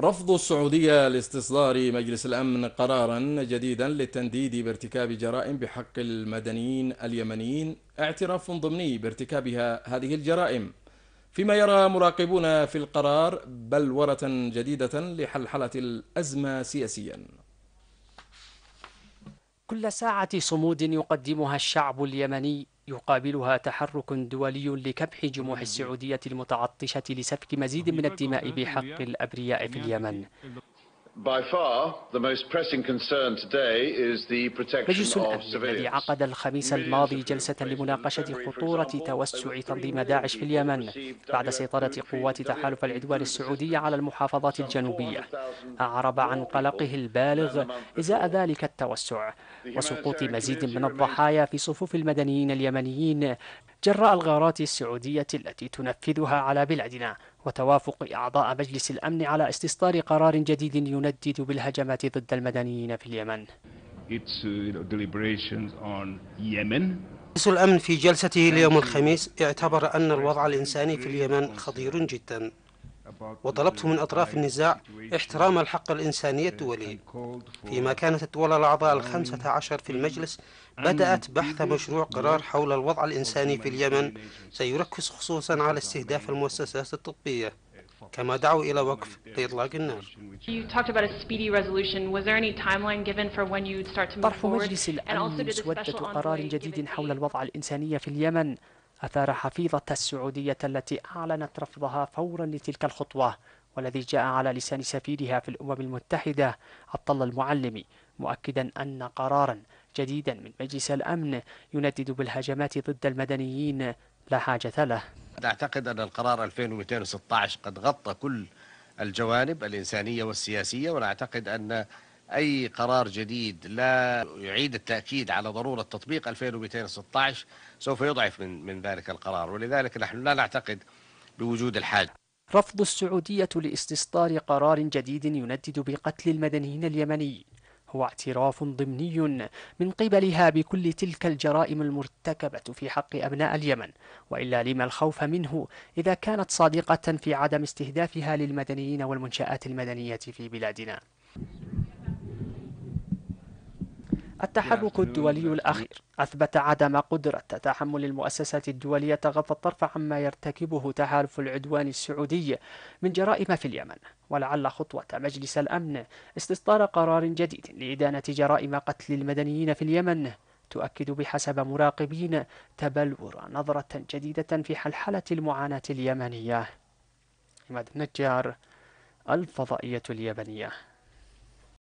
رفض السعودية لاستصدار مجلس الأمن قرارا جديدا للتنديد بارتكاب جرائم بحق المدنيين اليمنيين اعتراف ضمني بارتكابها هذه الجرائم فيما يرى مراقبون في القرار بلورة جديدة لحلحلة الأزمة سياسيا كل ساعة صمود يقدمها الشعب اليمني يقابلها تحرك دولي لكبح جموح السعودية المتعطشة لسفك مزيد من الدماء بحق الأبرياء في اليمن مجلس الأمن الذي عقد الخميس الماضي جلسة لمناقشة خطورة توسع تنظيم داعش في اليمن بعد سيطرة قوات تحالف العدوان السعودي على المحافظات الجنوبية أعرب عن قلقه البالغ إزاء ذلك التوسع وسقوط مزيد من الضحايا في صفوف المدنيين اليمنيين جراء الغارات السعودية التي تنفذها على بلادنا وتوافق أعضاء مجلس الأمن على استصدار قرار جديد يندد بالهجمات ضد المدنيين في اليمن. Uh, مجلس الأمن في جلسته ليوم الخميس اعتبر أن الوضع الإنساني في اليمن خطير جدا وطلبت من أطراف النزاع احترام الحق الإنساني الدولي فيما كانت الدول الأعضاء الخمسة عشر في المجلس بدأت بحث مشروع قرار حول الوضع الإنساني في اليمن سيركز خصوصا على استهداف المؤسسات الطبية كما دعوا إلى وقف لإطلاق النار طرح مجلس الأمن مسودة قرار جديد حول الوضع الإنساني في اليمن أثار حفيظة السعودية التي أعلنت رفضها فورا لتلك الخطوة والذي جاء على لسان سفيرها في الأمم المتحدة عبد الله المعلمي مؤكدا أن قرارا جديدا من مجلس الأمن يندد بالهجمات ضد المدنيين لا حاجة له أعتقد أن القرار 2216 قد غطى كل الجوانب الإنسانية والسياسية ونعتقد أن أي قرار جديد لا يعيد التأكيد على ضرورة تطبيق 2216 سوف يضعف من, من ذلك القرار ولذلك نحن لا نعتقد بوجود الحاجة رفض السعودية لاستصدار قرار جديد يندد بقتل المدنيين اليمنيين هو اعتراف ضمني من قبلها بكل تلك الجرائم المرتكبة في حق أبناء اليمن وإلا لما الخوف منه إذا كانت صادقة في عدم استهدافها للمدنيين والمنشآت المدنية في بلادنا التحرك الدولي الأخير أثبت عدم قدرة تحمل المؤسسات الدولية غض الطرف عما يرتكبه تحالف العدوان السعودي من جرائم في اليمن ولعل خطوة مجلس الأمن استصدار قرار جديد لإدانة جرائم قتل المدنيين في اليمن تؤكد بحسب مراقبين تبلور نظرة جديدة في حلحلة المعاناة اليمنية عماد النجار الفضائية اليمنية